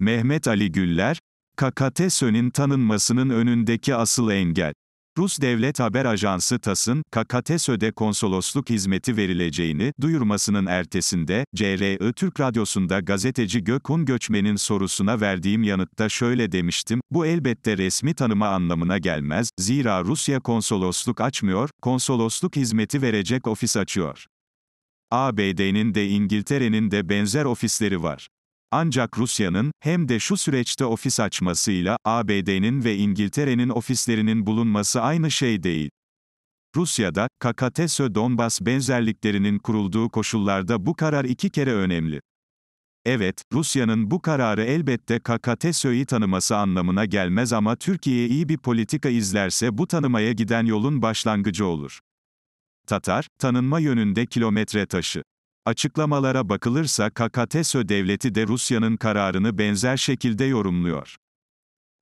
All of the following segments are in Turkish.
Mehmet Ali Güller, KKTSÖ'nün tanınmasının önündeki asıl engel. Rus Devlet Haber Ajansı TAS'ın, KKTSÖ'de konsolosluk hizmeti verileceğini duyurmasının ertesinde, CRI Türk Radyosu'nda gazeteci Gökhan Göçmen'in sorusuna verdiğim yanıtta şöyle demiştim, bu elbette resmi tanıma anlamına gelmez, zira Rusya konsolosluk açmıyor, konsolosluk hizmeti verecek ofis açıyor. ABD'nin de İngiltere'nin de benzer ofisleri var. Ancak Rusya'nın, hem de şu süreçte ofis açmasıyla, ABD'nin ve İngiltere'nin ofislerinin bulunması aynı şey değil. Rusya'da, KKTSÖ Donbas benzerliklerinin kurulduğu koşullarda bu karar iki kere önemli. Evet, Rusya'nın bu kararı elbette KKTSÖ'yü tanıması anlamına gelmez ama Türkiye iyi bir politika izlerse bu tanımaya giden yolun başlangıcı olur. Tatar, tanınma yönünde kilometre taşı. Açıklamalara bakılırsa KKTSÖ devleti de Rusya'nın kararını benzer şekilde yorumluyor.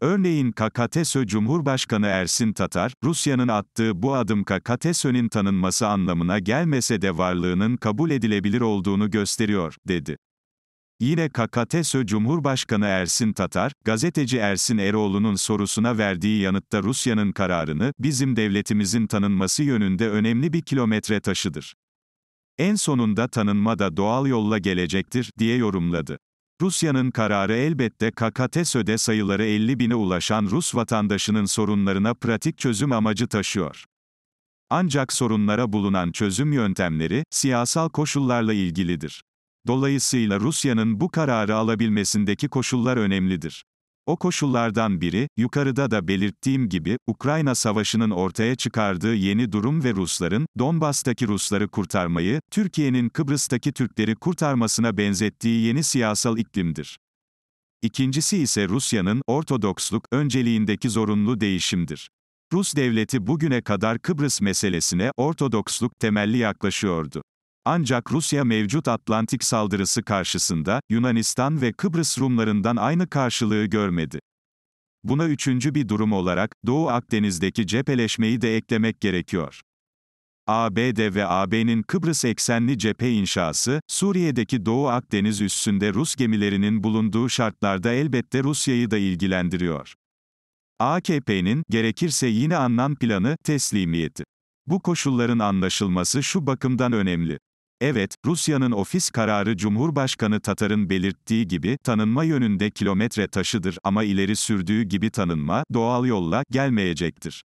Örneğin KKTSÖ Cumhurbaşkanı Ersin Tatar, Rusya'nın attığı bu adım KKTSÖ'nün tanınması anlamına gelmese de varlığının kabul edilebilir olduğunu gösteriyor, dedi. Yine KKTSÖ Cumhurbaşkanı Ersin Tatar, gazeteci Ersin Eroğlu'nun sorusuna verdiği yanıtta Rusya'nın kararını, bizim devletimizin tanınması yönünde önemli bir kilometre taşıdır. En sonunda tanınma da doğal yolla gelecektir, diye yorumladı. Rusya'nın kararı elbette KKTSÖ'de sayıları 50 bine ulaşan Rus vatandaşının sorunlarına pratik çözüm amacı taşıyor. Ancak sorunlara bulunan çözüm yöntemleri, siyasal koşullarla ilgilidir. Dolayısıyla Rusya'nın bu kararı alabilmesindeki koşullar önemlidir. O koşullardan biri, yukarıda da belirttiğim gibi, Ukrayna Savaşı'nın ortaya çıkardığı yeni durum ve Rusların, Donbas'taki Rusları kurtarmayı, Türkiye'nin Kıbrıs'taki Türkleri kurtarmasına benzettiği yeni siyasal iklimdir. İkincisi ise Rusya'nın, Ortodoksluk, önceliğindeki zorunlu değişimdir. Rus devleti bugüne kadar Kıbrıs meselesine Ortodoksluk temelli yaklaşıyordu. Ancak Rusya mevcut Atlantik saldırısı karşısında, Yunanistan ve Kıbrıs Rumlarından aynı karşılığı görmedi. Buna üçüncü bir durum olarak, Doğu Akdeniz'deki cepheleşmeyi de eklemek gerekiyor. ABD ve AB'nin Kıbrıs eksenli cephe inşası, Suriye'deki Doğu Akdeniz üssünde Rus gemilerinin bulunduğu şartlarda elbette Rusya'yı da ilgilendiriyor. AKP'nin, gerekirse yine anlam planı, teslimiyeti. Bu koşulların anlaşılması şu bakımdan önemli. Evet, Rusya'nın ofis kararı Cumhurbaşkanı Tatar'ın belirttiği gibi tanınma yönünde kilometre taşıdır ama ileri sürdüğü gibi tanınma doğal yolla gelmeyecektir.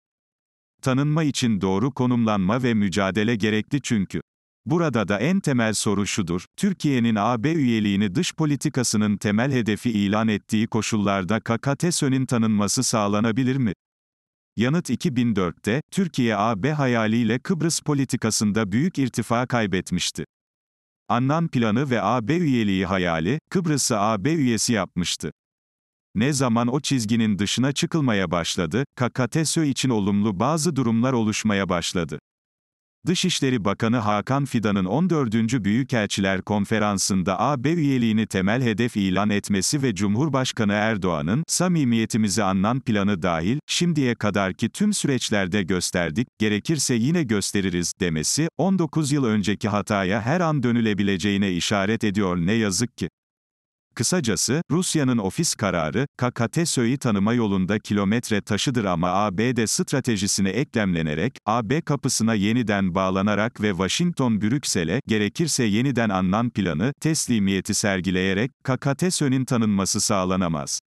Tanınma için doğru konumlanma ve mücadele gerekli çünkü. Burada da en temel soru şudur, Türkiye'nin AB üyeliğini dış politikasının temel hedefi ilan ettiği koşullarda KKTSÖ'nün tanınması sağlanabilir mi? Yanıt 2004'te, Türkiye AB hayaliyle Kıbrıs politikasında büyük irtifa kaybetmişti. Annan planı ve AB üyeliği hayali, Kıbrıs'ı AB üyesi yapmıştı. Ne zaman o çizginin dışına çıkılmaya başladı, KKTSÖ için olumlu bazı durumlar oluşmaya başladı. Dışişleri Bakanı Hakan Fidan'ın 14. Büyükelçiler Konferansı'nda AB üyeliğini temel hedef ilan etmesi ve Cumhurbaşkanı Erdoğan'ın, samimiyetimizi anlan planı dahil, şimdiye kadarki tüm süreçlerde gösterdik, gerekirse yine gösteririz, demesi, 19 yıl önceki hataya her an dönülebileceğine işaret ediyor ne yazık ki. Kısacası, Rusya'nın ofis kararı, KKTSÖ'yü tanıma yolunda kilometre taşıdır ama ABD stratejisine eklemlenerek, AB kapısına yeniden bağlanarak ve Washington-Brüksel'e, gerekirse yeniden anlam planı, teslimiyeti sergileyerek, KKTSÖ'nün tanınması sağlanamaz.